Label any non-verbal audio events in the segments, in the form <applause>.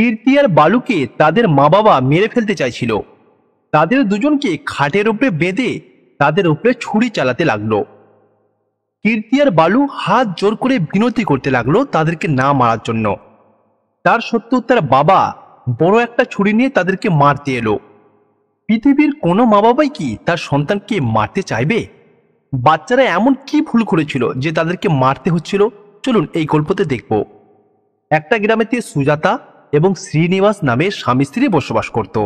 কীর্তি আর বালুকে তাদের মা বাবা মেরে ফেলতে চাইছিল তাদের দুজনকে খাটের উপরে বেঁধে তাদের উপরে ছুরি চালাতে লাগলো কীর্তি আর বালু হাত জোর করে বিনতি করতে লাগলো তাদেরকে না মারার জন্য তার সত্ত্বেও তার বাবা বড় একটা ছুরি নিয়ে তাদেরকে মারতে এলো পৃথিবীর কোনো মা বাবাই কি তার সন্তানকে মারতে চাইবে বাচ্চারা এমন কি ভুল করেছিল যে তাদেরকে মারতে হচ্ছিল চলুন এই গল্পতে দেখব একটা গ্রামেতে সুজাতা এবং শ্রীনিবাস নামে স্বামী স্ত্রী বসবাস করত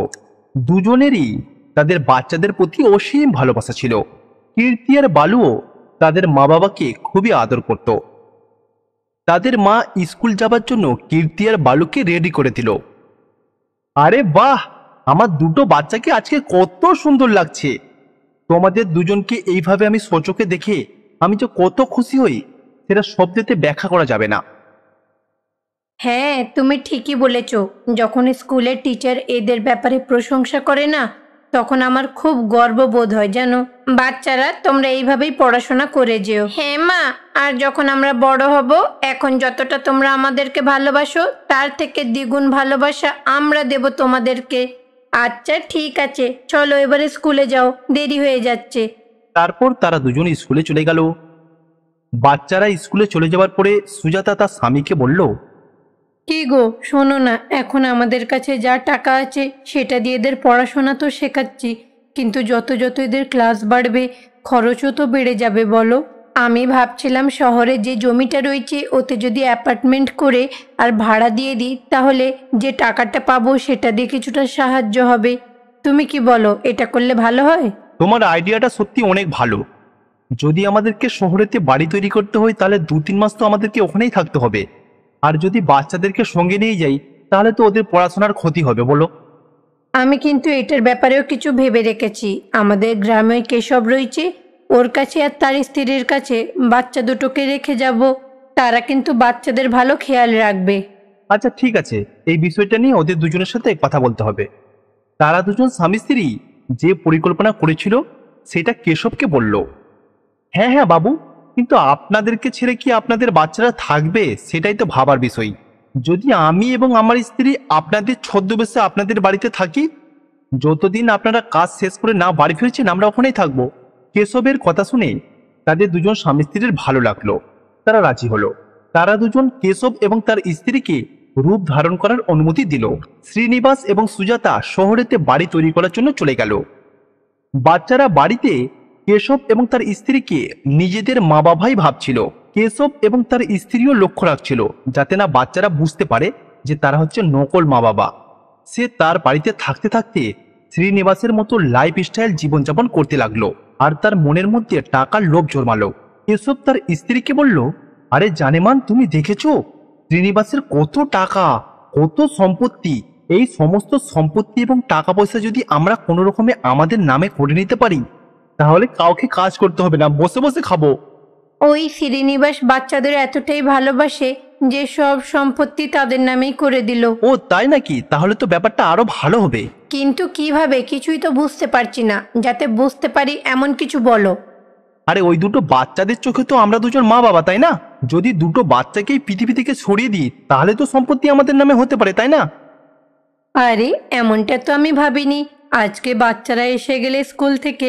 দুজনেরই তাদের বাচ্চাদের প্রতি অসীম ভালোবাসা ছিল কীর্তি আর বালুও তাদের মা বাবাকে খুবই আদর করত তাদের মা স্কুল যাবার জন্য কীর্তি আর বালুকে রেডি করে দিল আরে বাহ আমার দুটো বাচ্চাকে আজকে কত সুন্দর লাগছে তোমাদের দুজনকে এইভাবে আমি সচকে দেখে আমি যে কত খুশি হই সেটা শব্দেতে ব্যাখ্যা করা যাবে না হ্যাঁ তুমি ঠিকই বলেছ যখন স্কুলের টিচার এদের ব্যাপারে প্রশংসা করে না তখন আমার খুব গর্ববোধ হয় যেন বাচ্চারা তোমরা এইভাবেই পড়াশোনা করে যেও হ্যাঁ মা আর যখন আমরা বড় হব এখন যতটা তোমরা আমাদেরকে ভালোবাসো তার থেকে দ্বিগুণ ভালোবাসা আমরা দেব তোমাদেরকে আচ্ছা ঠিক আছে চলো এবারে স্কুলে যাও দেরি হয়ে যাচ্ছে তারপর তারা দুজন স্কুলে চলে গেল বাচ্চারা স্কুলে চলে যাওয়ার পরে সুজাতা তার স্বামীকে বলল কি গো শোনো না এখন আমাদের কাছে যা টাকা আছে সেটা দিয়ে এদের পড়াশোনা তো শেখাচ্ছি কিন্তু যত যত এদের ক্লাস বাড়বে খরচও তো বেড়ে যাবে বলো আমি ভাবছিলাম শহরে যে জমিটা রয়েছে ওতে যদি অ্যাপার্টমেন্ট করে আর ভাড়া দিয়ে দিই তাহলে যে টাকাটা পাবো সেটা দিয়ে কিছুটা সাহায্য হবে তুমি কি বলো এটা করলে ভালো হয় তোমার আইডিয়াটা সত্যি অনেক ভালো যদি আমাদেরকে শহরেতে বাড়ি তৈরি করতে হয় তাহলে দু তিন মাস তো আমাদেরকে ওখানেই থাকতে হবে আর যদি বাচ্চাদেরকে সঙ্গে নিয়ে যাই তাহলে তো ওদের পড়াশোনার ক্ষতি হবে বলো আমি কিন্তু এটার ব্যাপারেও কিছু ভেবে রেখেছি আমাদের গ্রামে কেশব রয়েছে ওর কাছে আর তার স্ত্রীর কাছে বাচ্চা দুটোকে রেখে যাব তারা কিন্তু বাচ্চাদের ভালো খেয়াল রাখবে আচ্ছা ঠিক আছে এই বিষয়টা নিয়ে ওদের দুজনের সাথে কথা বলতে হবে তারা দুজন স্বামী স্ত্রী যে পরিকল্পনা করেছিল সেটা কেশবকে বলল হ্যাঁ হ্যাঁ বাবু কিন্তু আপনাদেরকে ছেড়ে কি আপনাদের বাচ্চারা থাকবে সেটাই তো ভাবার বিষয় যদি আমি এবং আমার স্ত্রী আপনাদের ছদ্মবেশে আপনাদের বাড়িতে থাকি যতদিন আপনারা কাজ শেষ করে না বাড়ি ফিরছেন আমরা ওখানেই থাকবো কেশবের কথা শুনে তাদের দুজন স্বামী স্ত্রীর ভালো লাগলো তারা রাজি হলো তারা দুজন কেশব এবং তার স্ত্রীকে রূপ ধারণ করার অনুমতি দিল শ্রীনিবাস এবং সুজাতা শহরেতে বাড়ি তৈরি করার জন্য চলে গেল বাচ্চারা বাড়িতে কেশব এবং তার স্ত্রীকে নিজেদের মা বাবাই ভাবছিল কেশব এবং তার স্ত্রীও লক্ষ্য রাখছিল যাতে না বাচ্চারা বুঝতে পারে যে তারা হচ্ছে নকল মা বাবা সে তার বাড়িতে থাকতে থাকতে শ্রীনিবাসের মতো লাইফ স্টাইল জীবনযাপন করতে লাগলো আর তার মনের মধ্যে টাকার লোভ জন্মালো কেশব তার স্ত্রীকে বলল আরে জানেমান তুমি দেখেছো শ্রীনিবাসের কত টাকা কত সম্পত্তি এই সমস্ত সম্পত্তি এবং টাকা পয়সা যদি আমরা কোনো রকমে আমাদের নামে করে নিতে পারি তাহলে কাউকে কাজ করতে হবে না বসে বসে খাবো ওই শ্রীনিবাস বাচ্চাদের এতটাই ভালোবাসে যে সব সম্পত্তি তাদের নামেই করে দিল ও তাই নাকি তাহলে তো ব্যাপারটা আরো ভালো হবে কিন্তু কিভাবে কিছুই তো বুঝতে পারছি না যাতে বুঝতে পারি এমন কিছু বলো আরে ওই দুটো বাচ্চাদের চোখে তো আমরা দুজন মা বাবা তাই না যদি দুটো বাচ্চাকেই পৃথিবী থেকে সরিয়ে দিই তাহলে তো সম্পত্তি আমাদের নামে হতে পারে তাই না আরে এমনটা তো আমি ভাবিনি আজকে বাচ্চারা এসে গেলে স্কুল থেকে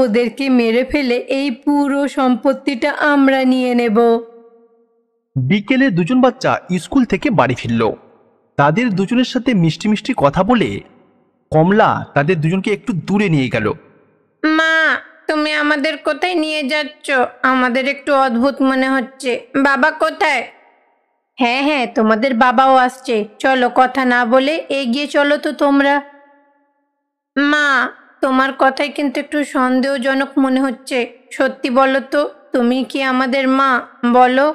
ওদেরকে মেরে ফেলে এই পুরো সম্পত্তিটা আমরা নিয়ে নেব বিকেলে দুজন বাচ্চা স্কুল থেকে বাড়ি ফিরল তাদের দুজনের সাথে মিষ্টি মিষ্টি কথা বলে কমলা তাদের দুজনকে একটু দূরে নিয়ে গেল মা তুমি আমাদের কোথায় নিয়ে যাচ্ছ আমাদের একটু অদ্ভুত মনে হচ্ছে বাবা কোথায় হ্যাঁ হ্যাঁ তোমাদের বাবাও আসছে চলো কথা না বলে এগিয়ে চলো তো তোমরা মা তোমার কথাই কিন্তু একটু সন্দেহজনক মনে হচ্ছে সত্যি বলো তো তুমি কি আমাদের মা বলো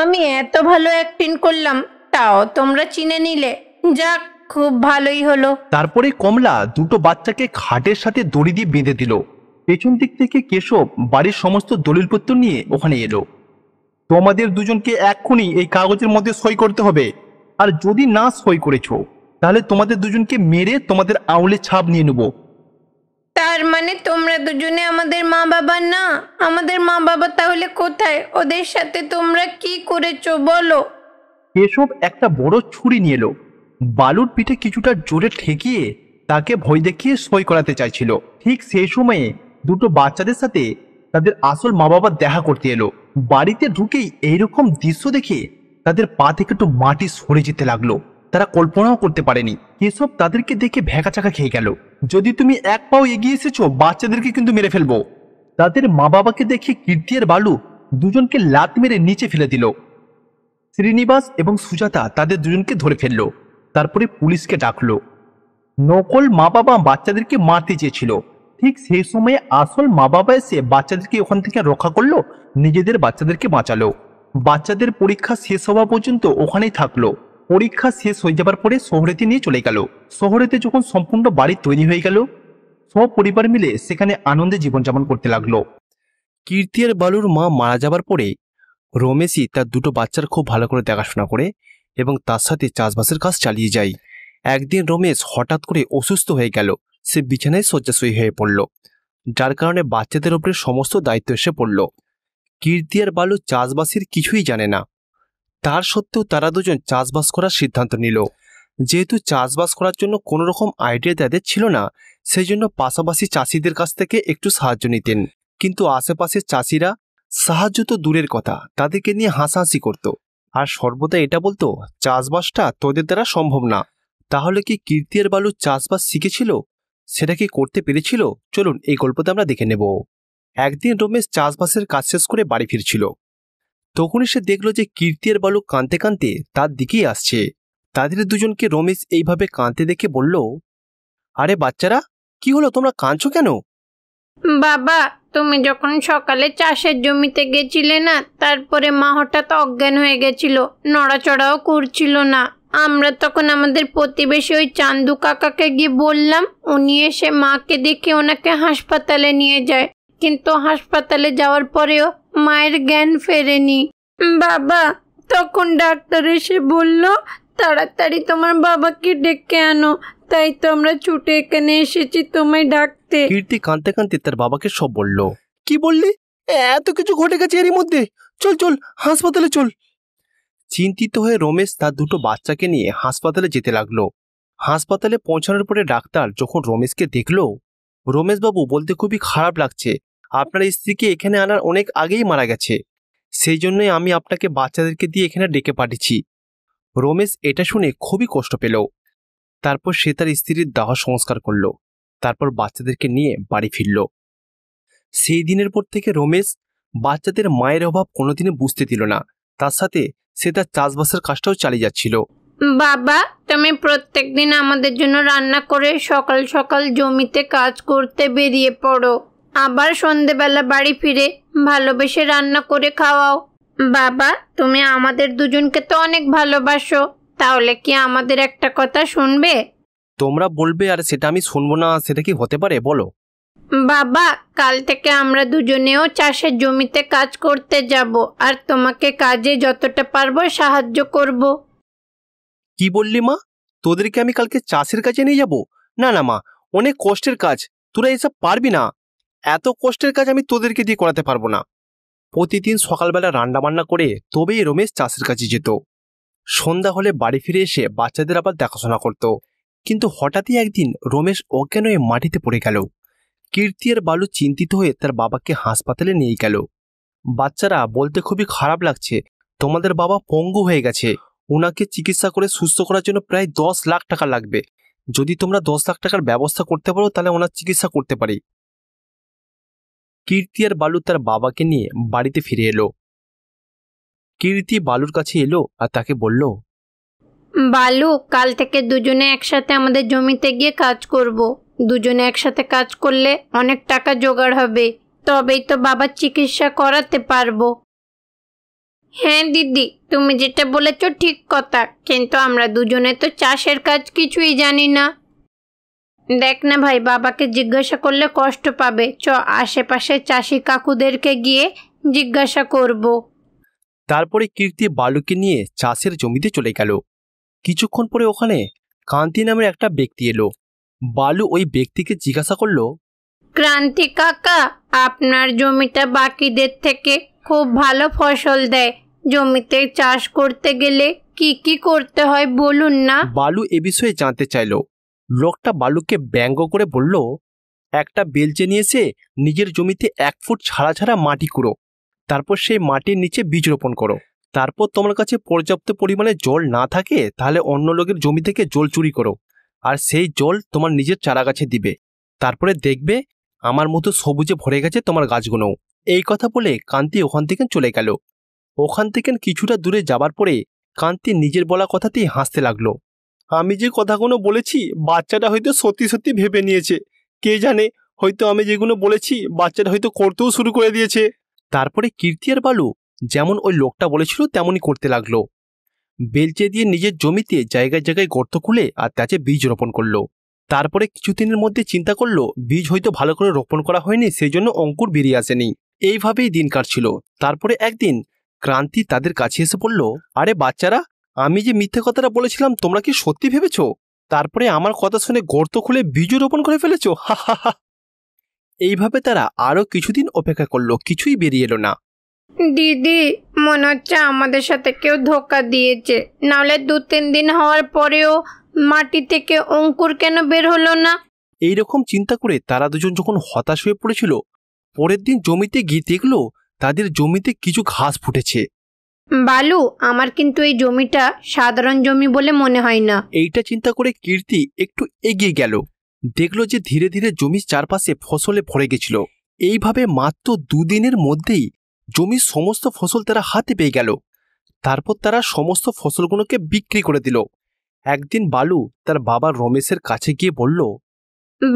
আমি এত ভালো অ্যাক্টিং করলাম তাও তোমরা চিনে নিলে যাক খুব ভালোই হলো তারপরে কমলা দুটো বাচ্চাকে খাটের সাথে দড়ি দিয়ে বেঁধে দিল পেছন দিক থেকে কেশব বাড়ির সমস্ত দলিলপত্র নিয়ে ওখানে এলো তোমাদের দুজনকে এক্ষুনি এই কাগজের মধ্যে সই করতে হবে আর যদি না সই করেছো তাহলে তোমাদের দুজনকে মেরে তোমাদের আউলে ছাপ নিয়ে নেবো তার মানে তোমরা দুজনে আমাদের মা বাবা না আমাদের মা বাবা তাহলে কোথায় ওদের সাথে তোমরা কি করেছো বলো কেশব একটা বড় ছুরি নিয়ে এলো বালুর পিঠে কিছুটা জোরে ঠেকিয়ে তাকে ভয় দেখিয়ে সই করাতে চাইছিল ঠিক সেই সময়ে দুটো বাচ্চাদের সাথে তাদের আসল মা বাবা দেখা করতে এলো বাড়িতে ঢুকেই এইরকম দৃশ্য দেখে তাদের পা থেকে একটু মাটি সরে যেতে লাগলো তারা কল্পনাও করতে পারেনি কেশব তাদেরকে দেখে ভ্যাকাচাকা খেয়ে গেল যদি তুমি এক পাও এগিয়ে এসেছো বাচ্চাদেরকে কিন্তু মেরে ফেলবো তাদের মা বাবাকে দেখে কীর্তি আর বালু দুজনকে লাত মেরে নিচে ফেলে দিল শ্রীনিবাস এবং সুজাতা তাদের দুজনকে ধরে ফেললো তারপরে পুলিশকে ডাকলো নকল মা বাবা বাচ্চাদেরকে মারতে চেয়েছিল ঠিক সেই সময়ে আসল মা বাবা এসে বাচ্চাদেরকে ওখান থেকে রক্ষা করলো নিজেদের বাচ্চাদেরকে বাঁচালো বাচ্চাদের পরীক্ষা শেষ হওয়া পর্যন্ত ওখানেই থাকলো পরীক্ষা শেষ হয়ে যাবার পরে শহরেতে নিয়ে চলে গেল শহরেতে যখন সম্পূর্ণ বাড়ি তৈরি হয়ে গেল সব পরিবার মিলে সেখানে আনন্দে জীবনযাপন করতে লাগলো কীর্তি আর বালুর মা মারা যাবার পরে রমেশই তার দুটো বাচ্চার খুব ভালো করে দেখাশোনা করে এবং তার সাথে চাষবাসের কাজ চালিয়ে যায় একদিন রমেশ হঠাৎ করে অসুস্থ হয়ে গেল সে বিছানায় শয্যাশয়ী হয়ে পড়ল যার কারণে বাচ্চাদের ওপরে সমস্ত দায়িত্ব এসে পড়ল কীর্তি আর বালু চাষবাসের কিছুই জানে না তার সত্ত্বেও তারা দুজন চাষবাস করার সিদ্ধান্ত নিল যেহেতু চাষবাস করার জন্য কোনো রকম আইডিয়া তাদের ছিল না সেই জন্য পাশাপাশি চাষিদের কাছ থেকে একটু সাহায্য নিতেন কিন্তু আশেপাশের চাষিরা সাহায্য তো দূরের কথা তাদেরকে নিয়ে হাসাহাসি করত আর সর্বদা এটা বলতো চাষবাসটা তোদের দ্বারা সম্ভব না তাহলে কি কীর্তি আর বালু চাষবাস শিখেছিল সেটা কি করতে পেরেছিল চলুন এই গল্পতে আমরা দেখে নেব একদিন রমেশ চাষবাসের কাজ শেষ করে বাড়ি ফিরছিল তখনই সে দেখল যে কীর্তি আর বালু কাঁদতে কাঁদতে তার দিকেই আসছে তাদের দুজনকে রমেশ এইভাবে কাঁদতে দেখে বলল আরে বাচ্চারা কি হলো তোমরা কাঁদছো কেন বাবা তুমি যখন সকালে চাষের জমিতে গেছিলে না তারপরে মা হঠাৎ অজ্ঞান হয়ে গেছিল নড়াচড়াও করছিল না আমরা তখন আমাদের প্রতিবেশী ওই চান্দু কাকাকে গিয়ে বললাম উনি এসে মাকে দেখে ওনাকে হাসপাতালে নিয়ে যায় কিন্তু হাসপাতালে যাওয়ার পরেও মায়ের জ্ঞান ফেরেনি বাবা তখন ডাক্তার এসে বলল তাড়াতাড়ি তোমার বাবাকে ডেকে আনো তাই তো আমরা ছুটে এখানে এসেছি তোমায় ডাকতে কীর্তি কাঁদতে কাঁদতে তার বাবাকে সব বলল কি বললি এত কিছু ঘটে গেছে এরই মধ্যে চল চল হাসপাতালে চল চিন্তিত হয়ে রমেশ তার দুটো বাচ্চাকে নিয়ে হাসপাতালে যেতে লাগলো হাসপাতালে পৌঁছানোর পরে ডাক্তার যখন রমেশকে দেখল রমেশবাবু বলতে খুবই খারাপ লাগছে আপনার স্ত্রীকে এখানে আনার অনেক আগেই মারা গেছে সেই জন্যই আমি আপনাকে বাচ্চাদেরকে দিয়ে এখানে ডেকে পাঠিয়েছি রমেশ এটা শুনে খুবই কষ্ট পেল তারপর সে তার স্ত্রীর দাহ সংস্কার করল তারপর বাচ্চাদেরকে নিয়ে বাড়ি ফিরল সেই দিনের পর থেকে রমেশ বাচ্চাদের মায়ের অভাব কোনোদিনে বুঝতে দিল না তার সাথে সে তার চাষবাসের কাজটাও চালিয়ে যাচ্ছিল বাবা তুমি প্রত্যেক দিন আমাদের জন্য রান্না করে সকাল সকাল জমিতে কাজ করতে বেরিয়ে পড়ো আবার সন্ধেবেলা বাড়ি ফিরে ভালোবেসে রান্না করে খাওয়াও বাবা তুমি আমাদের দুজনকে তো অনেক ভালোবাসো তাহলে কি আমাদের একটা কথা শুনবে তোমরা বলবে আর সেটা আমি শুনবো না সেটা কি হতে পারে বলো বাবা কাল থেকে আমরা দুজনেও চাষের জমিতে কাজ করতে যাব আর তোমাকে কাজে যতটা পারবো সাহায্য করব কি বললি মা তোদেরকে আমি কালকে চাষের কাজে নিয়ে যাব না না মা অনেক কষ্টের কাজ তোরা এসব পারবি না এত কষ্টের কাজ আমি তোদেরকে দিয়ে করাতে পারবো না প্রতিদিন সকালবেলা রান্নাবান্না করে তবেই রমেশ চাষের কাছে যেত সন্ধ্যা হলে বাড়ি ফিরে এসে বাচ্চাদের আবার দেখাশোনা করত কিন্তু হঠাৎই একদিন রমেশ অজ্ঞান হয়ে মাটিতে পড়ে গেল কীর্তি আর বালু চিন্তিত হয়ে তার বাবাকে হাসপাতালে নিয়ে গেল বাচ্চারা বলতে খুবই খারাপ লাগছে তোমাদের বাবা পঙ্গু হয়ে গেছে ওনাকে চিকিৎসা করে সুস্থ করার জন্য প্রায় দশ লাখ টাকা লাগবে যদি তোমরা দশ লাখ টাকার ব্যবস্থা করতে পারো তাহলে ওনার চিকিৎসা করতে পারি কীর্তি আর বালু তার বাবাকে নিয়ে বাড়িতে ফিরে এলো কীর্তি বালুর কাছে এলো আর তাকে বলল বালু কাল থেকে দুজনে একসাথে আমাদের জমিতে গিয়ে কাজ করব। দুজনে একসাথে কাজ করলে অনেক টাকা জোগাড় হবে তবেই তো বাবার চিকিৎসা করাতে পারবো হ্যাঁ দিদি তুমি যেটা বলেছ ঠিক কথা কিন্তু আমরা দুজনে তো চাষের কাজ কিছুই জানি না দেখ না ভাই বাবাকে জিজ্ঞাসা করলে কষ্ট পাবে চ আশেপাশে চাষি কাকুদেরকে গিয়ে জিজ্ঞাসা করব তারপরে কীর্তি বালুকে নিয়ে চাষের জমিতে চলে গেল কিছুক্ষণ পরে ওখানে কান্তি নামের একটা ব্যক্তি এলো বালু ওই ব্যক্তিকে জিজ্ঞাসা করলো ক্রান্তি কাকা আপনার জমিটা বাকিদের থেকে খুব ভালো ফসল দেয় জমিতে চাষ করতে গেলে কি কি করতে হয় বলুন না বালু এ বিষয়ে জানতে চাইলো লোকটা বালুকে ব্যঙ্গ করে বলল একটা বেলচে নিয়ে এসে নিজের জমিতে এক ফুট ছাড়া ছাড়া মাটি কুড়ো তারপর সেই মাটির নিচে বীজ রোপণ করো তারপর তোমার কাছে পর্যাপ্ত পরিমাণে জল না থাকে তাহলে অন্য লোকের জমি থেকে জল চুরি করো আর সেই জল তোমার নিজের চারা গাছে দিবে তারপরে দেখবে আমার মতো সবুজে ভরে গেছে তোমার গাছগুলো এই কথা বলে কান্তি ওখান থেকে চলে গেল ওখান থেকে কিছুটা দূরে যাবার পরে কান্তি নিজের বলা কথাতেই হাসতে লাগলো আমি যে কথাগুলো বলেছি বাচ্চাটা হয়তো সত্যি সত্যি ভেবে নিয়েছে কে জানে হয়তো আমি যেগুলো বলেছি বাচ্চাটা হয়তো করতেও শুরু করে দিয়েছে তারপরে কীর্তি আর বালু যেমন ওই লোকটা বলেছিল তেমনই করতে লাগলো বেলচে দিয়ে নিজের জমিতে জায়গায় জায়গায় গর্ত খুলে আর তাতে বীজ রোপণ করলো তারপরে কিছুদিনের মধ্যে চিন্তা করলো বীজ হয়তো ভালো করে রোপণ করা হয়নি সেই জন্য অঙ্কুর বেরিয়ে আসেনি এইভাবেই দিন কাটছিল তারপরে একদিন ক্রান্তি তাদের কাছে এসে বলল আরে বাচ্চারা আমি যে মিথ্যে কথাটা বলেছিলাম তোমরা কি সত্যি ভেবেছ তারপরে আমার কথা শুনে গর্ত খুলে বীজ রোপণ করে ফেলেছ <laughs> এইভাবে তারা আরও কিছুদিন অপেক্ষা করলো কিছুই বেরিয়ে এলো না দিদি মনে হচ্ছে আমাদের সাথে কেউ ধোকা দিয়েছে নাহলে দু তিন দিন হওয়ার পরেও মাটি থেকে অঙ্কুর কেন বের হলো না এই রকম চিন্তা করে তারা দুজন যখন হতাশ হয়ে পড়েছিল পরের দিন জমিতে গিয়ে দেখলো তাদের জমিতে কিছু ঘাস ফুটেছে বালু আমার কিন্তু এই জমিটা সাধারণ জমি বলে মনে হয় না এইটা চিন্তা করে কীর্তি একটু এগিয়ে গেল দেখলো যে ধীরে ধীরে জমির চারপাশে ফসলে ভরে গেছিল এইভাবে মাত্র দুদিনের মধ্যেই জমির সমস্ত ফসল তারা হাতে পেয়ে গেল তারপর তারা সমস্ত ফসলগুলোকে বিক্রি করে দিল একদিন বালু তার বাবা রমেশের কাছে গিয়ে বলল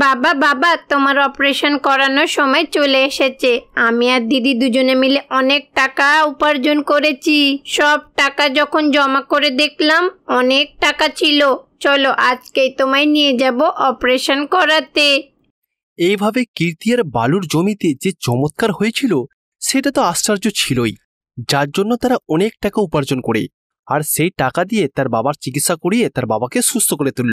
বাবা বাবা তোমার অপারেশন করানোর সময় চলে এসেছে আমি আর দিদি দুজনে মিলে অনেক টাকা উপার্জন করেছি সব টাকা যখন জমা করে দেখলাম অনেক টাকা ছিল চলো আজকেই তোমায় নিয়ে যাব অপারেশন করাতে এইভাবে কীর্তি আর বালুর জমিতে যে চমৎকার হয়েছিল সেটা তো আশ্চর্য ছিলই যার জন্য তারা অনেক টাকা উপার্জন করে আর সেই টাকা দিয়ে তার বাবার চিকিৎসা করিয়ে তার বাবাকে সুস্থ করে তুলল